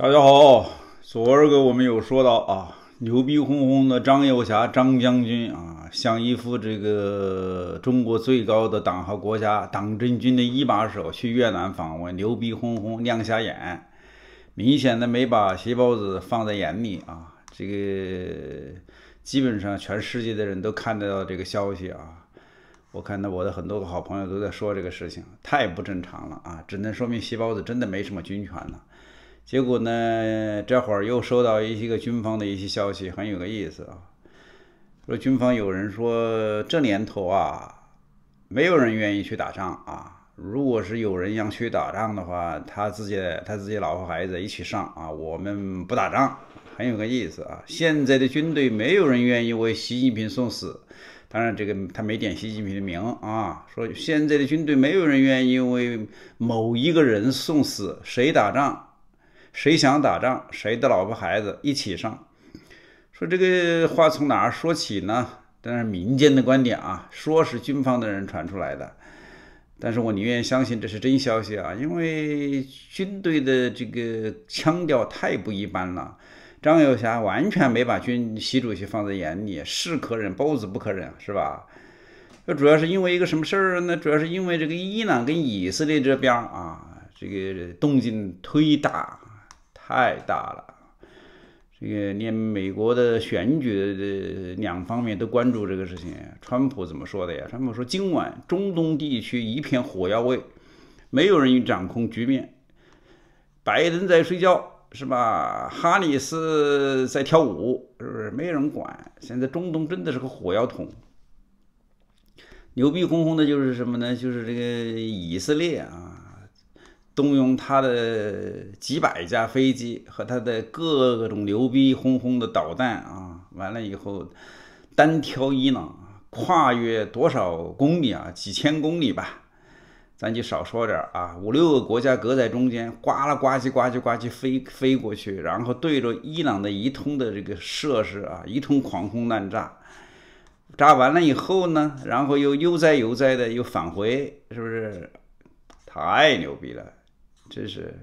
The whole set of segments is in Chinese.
大家好，昨儿个我们有说到啊，牛逼哄哄的张友侠张将军啊，像一副这个中国最高的党和国家党政军的一把手去越南访问，牛逼哄哄亮瞎眼，明显的没把席包子放在眼里啊。这个基本上全世界的人都看得到这个消息啊，我看到我的很多个好朋友都在说这个事情，太不正常了啊，只能说明席包子真的没什么军权了。结果呢？这会儿又收到一些个军方的一些消息，很有个意思啊。说军方有人说，这年头啊，没有人愿意去打仗啊。如果是有人要去打仗的话，他自己他自己老婆孩子一起上啊。我们不打仗，很有个意思啊。现在的军队没有人愿意为习近平送死。当然，这个他没点习近平的名啊。说现在的军队没有人愿意为某一个人送死，谁打仗？谁想打仗，谁的老婆孩子一起上。说这个话从哪儿说起呢？但是民间的观点啊，说是军方的人传出来的，但是我宁愿相信这是真消息啊，因为军队的这个腔调太不一般了。张友侠完全没把军习主席放在眼里，是可忍，包子不可忍，是吧？那主要是因为一个什么事儿？呢？主要是因为这个伊朗跟以色列这边啊，这个动静忒大。太大了，这个连美国的选举的两方面都关注这个事情。川普怎么说的呀？川普说今晚中东地区一片火药味，没有人掌控局面。拜登在睡觉是吧？哈里斯在跳舞是不是？没人管。现在中东真的是个火药桶，牛逼哄哄的，就是什么呢？就是这个以色列啊。动用他的几百架飞机和他的各种牛逼轰轰的导弹啊，完了以后单挑伊朗，跨越多少公里啊？几千公里吧，咱就少说点啊。五六个国家隔在中间，呱啦呱唧呱唧呱唧飞飞过去，然后对着伊朗的一通的这个设施啊，一通狂轰滥炸。炸完了以后呢，然后又悠哉悠哉的又返回，是不是？太牛逼了！这是，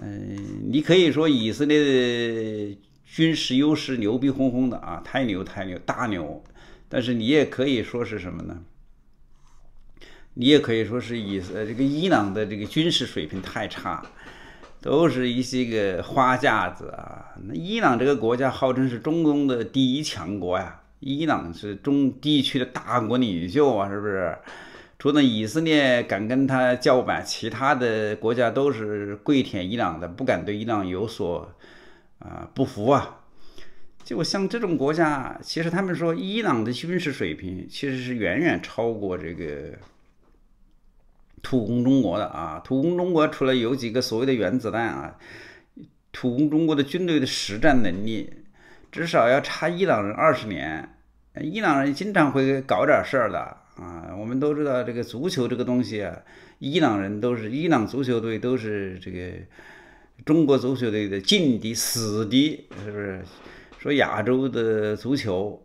嗯，你可以说以色列的军事优势牛逼哄哄的啊，太牛太牛大牛，但是你也可以说是什么呢？你也可以说是以这个伊朗的这个军事水平太差，都是一些个花架子啊。那伊朗这个国家号称是中东的第一强国呀，伊朗是中地区的大国领袖啊，是不是？除了以色列敢跟他叫板，其他的国家都是跪舔伊朗的，不敢对伊朗有所啊不服啊。结果像这种国家，其实他们说伊朗的军事水平其实是远远超过这个土攻中国的啊。土攻中国除了有几个所谓的原子弹啊，土攻中国的军队的实战能力至少要差伊朗人二十年。伊朗人经常会搞点事儿的。啊，我们都知道这个足球这个东西啊，伊朗人都是伊朗足球队都是这个中国足球队的劲敌死敌，是不是？说亚洲的足球，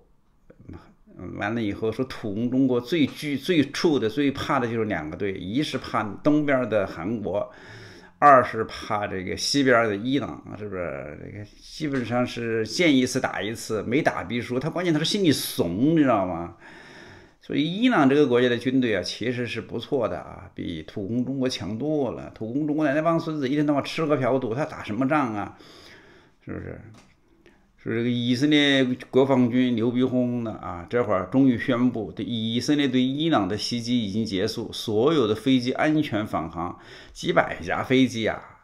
完了以后说土中中国最具最怵的最怕的就是两个队，一是怕东边的韩国，二是怕这个西边的伊朗，是不是？这个基本上是见一次打一次，没打必输。他关键他是心里怂，你知道吗？所以伊朗这个国家的军队啊，其实是不错的啊，比土攻中国强多了。土攻中国那那帮孙子一天到晚吃喝嫖赌，他打什么仗啊？是不是？说这个以色列国防军牛逼哄哄的啊，这会儿终于宣布，对以色列对伊朗的袭击已经结束，所有的飞机安全返航，几百架飞机啊。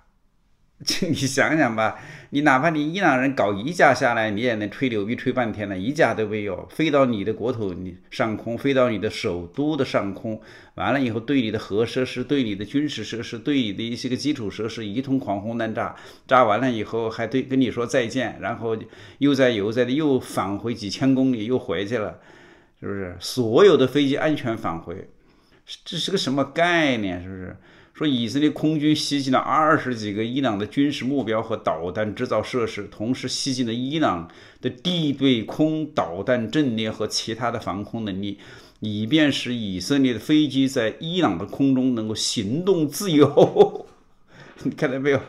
你想想吧，你哪怕你伊朗人搞一架下来，你也能吹牛逼吹半天了，一架都没有，飞到你的国土你上空，飞到你的首都的上空，完了以后对你的核设施、对你的军事设施、对你的一些个基础设施一通狂轰滥炸，炸完了以后还对跟你说再见，然后又在油在的又返回几千公里又回去了，是不是？所有的飞机安全返回，这是个什么概念？是不是？说以色列空军袭击了二十几个伊朗的军事目标和导弹制造设施，同时袭击了伊朗的地对空导弹阵列和其他的防空能力，以便使以色列的飞机在伊朗的空中能够行动自由。你看到没有？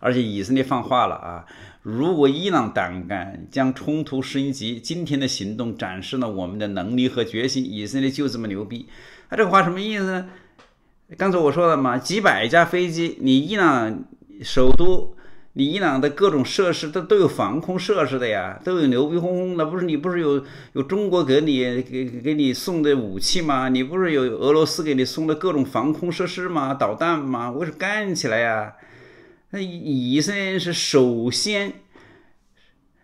而且以色列放话了啊，如果伊朗胆敢将冲突升级，今天的行动展示了我们的能力和决心。以色列就这么牛逼？他这话什么意思呢？刚才我说了嘛，几百架飞机，你伊朗首都，你伊朗的各种设施它都有防空设施的呀，都有牛逼哄哄的。不是你不是有有中国给你给给你送的武器吗？你不是有俄罗斯给你送的各种防空设施吗？导弹吗？我么干起来呀！那以色列是首先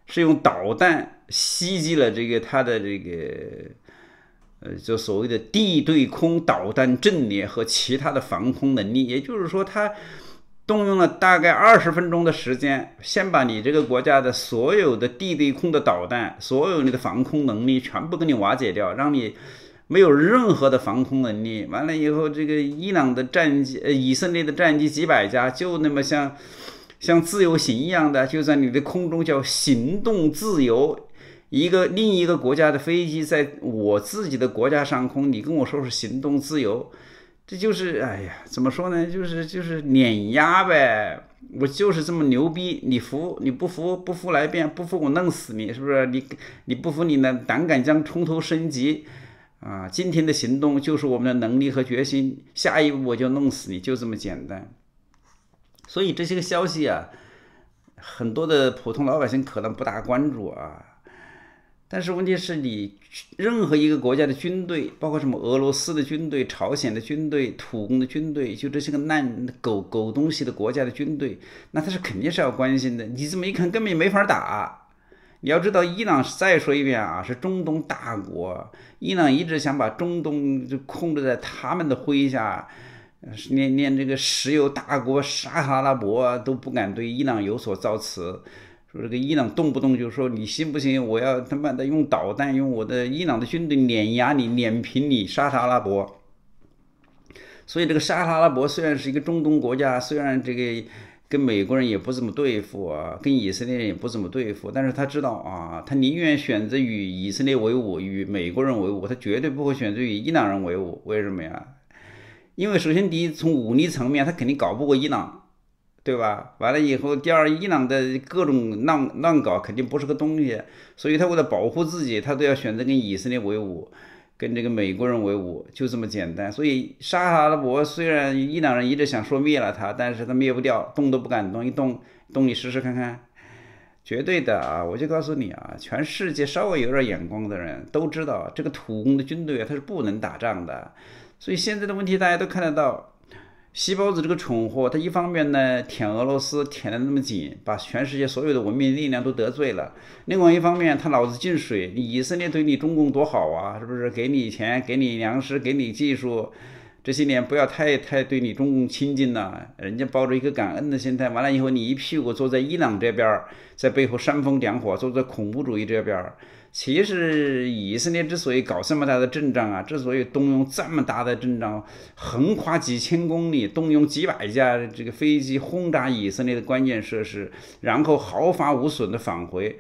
是用导弹袭击了这个他的这个。呃，就所谓的地对空导弹阵列和其他的防空能力，也就是说，它动用了大概二十分钟的时间，先把你这个国家的所有的地对空的导弹，所有你的防空能力全部给你瓦解掉，让你没有任何的防空能力。完了以后，这个伊朗的战机，呃，以色列的战机几百架，就那么像像自由行一样的，就在你的空中叫行动自由。一个另一个国家的飞机在我自己的国家上空，你跟我说是行动自由，这就是哎呀，怎么说呢？就是就是碾压呗，我就是这么牛逼，你服？你不服？不服来辩，不服我弄死你，是不是？你你不服你呢？胆敢将冲突升级啊？今天的行动就是我们的能力和决心，下一步我就弄死你，就这么简单。所以这些个消息啊，很多的普通老百姓可能不大关注啊。但是问题是你任何一个国家的军队，包括什么俄罗斯的军队、朝鲜的军队、土共的军队，就这些个烂狗狗东西的国家的军队，那他是肯定是要关心的。你这么一看根本没法打？你要知道，伊朗是再说一遍啊，是中东大国。伊朗一直想把中东就控制在他们的麾下，连连这个石油大国沙特阿拉伯都不敢对伊朗有所造次。这个伊朗动不动就说你信不信，我要他妈的用导弹，用我的伊朗的军队碾压你，碾平你，特阿拉伯。所以这个沙特阿拉伯虽然是一个中东国家，虽然这个跟美国人也不怎么对付啊，跟以色列人也不怎么对付，但是他知道啊，他宁愿选择与以色列为伍，与美国人为伍，他绝对不会选择与伊朗人为伍。为什么呀？因为首先第一，从武力层面，他肯定搞不过伊朗。对吧？完了以后，第二，伊朗的各种乱乱搞肯定不是个东西，所以他为了保护自己，他都要选择跟以色列为伍，跟这个美国人为伍，就这么简单。所以沙哈拉伯虽然伊朗人一直想说灭了他，但是他灭不掉，动都不敢动，一动动你试试看看，绝对的啊！我就告诉你啊，全世界稍微有点眼光的人都知道，这个土工的军队啊，他是不能打仗的，所以现在的问题大家都看得到。西包子这个蠢货，他一方面呢舔俄罗斯舔的那么紧，把全世界所有的文明力量都得罪了；另外一方面，他脑子进水。以色列对你中共多好啊，是不是？给你钱，给你粮食，给你技术。这些年，不要太太对你中共亲近呐，人家抱着一个感恩的心态，完了以后，你一屁股坐在伊朗这边，在背后煽风点火，坐在恐怖主义这边。其实，以色列之所以搞这么大的阵仗啊，之所以动用这么大的阵仗，横跨几千公里，动用几百架这个飞机轰炸以色列的关键设施，然后毫发无损的返回，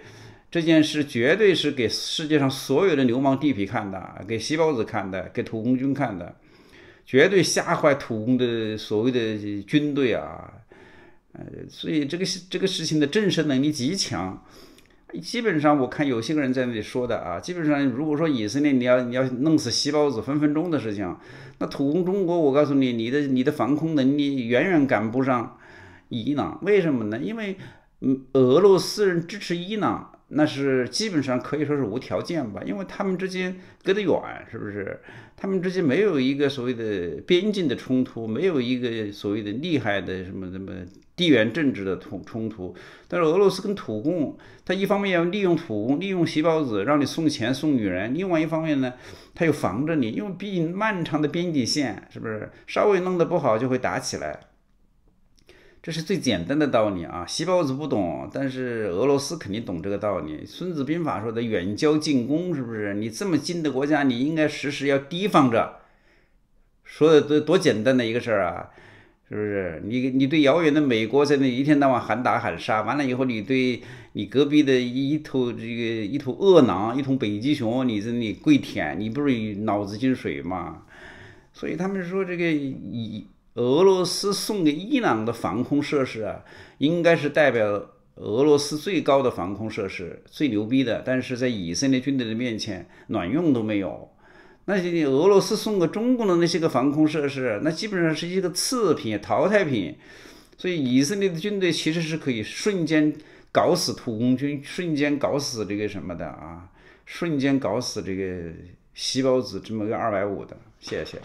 这件事绝对是给世界上所有的流氓地痞看的，给西包子看的，给土共军看的。绝对吓坏土攻的所谓的军队啊，呃，所以这个这个事情的震慑能力极强。基本上我看有些个人在那里说的啊，基本上如果说以色列你要你要弄死细胞子分分钟的事情，那土工中国我告诉你，你的你的防空能力远远赶不上伊朗，为什么呢？因为俄罗斯人支持伊朗。那是基本上可以说是无条件吧，因为他们之间隔得远，是不是？他们之间没有一个所谓的边境的冲突，没有一个所谓的厉害的什么什么地缘政治的冲冲突。但是俄罗斯跟土共，他一方面要利用土共，利用细胞子让你送钱送女人；另外一方面呢，他又防着你，因为毕竟漫长的边境线，是不是？稍微弄得不好就会打起来。这是最简单的道理啊，西包子不懂，但是俄罗斯肯定懂这个道理。孙子兵法说的远交近攻，是不是？你这么近的国家，你应该时时要提防着。说的多多简单的一个事儿啊，是不是？你你对遥远的美国在那一天到晚喊打喊杀，完了以后，你对，你隔壁的一头这个一头恶狼，一头北极熊，你在那里跪舔，你不是脑子进水吗？所以他们说这个以俄罗斯送给伊朗的防空设施啊，应该是代表俄罗斯最高的防空设施，最牛逼的。但是在以色列军队的面前，卵用都没有。那些俄罗斯送给中国的那些个防空设施，那基本上是一个次品、淘汰品。所以以色列的军队其实是可以瞬间搞死土工军，瞬间搞死这个什么的啊，瞬间搞死这个细胞子这么个二百五的。谢谢。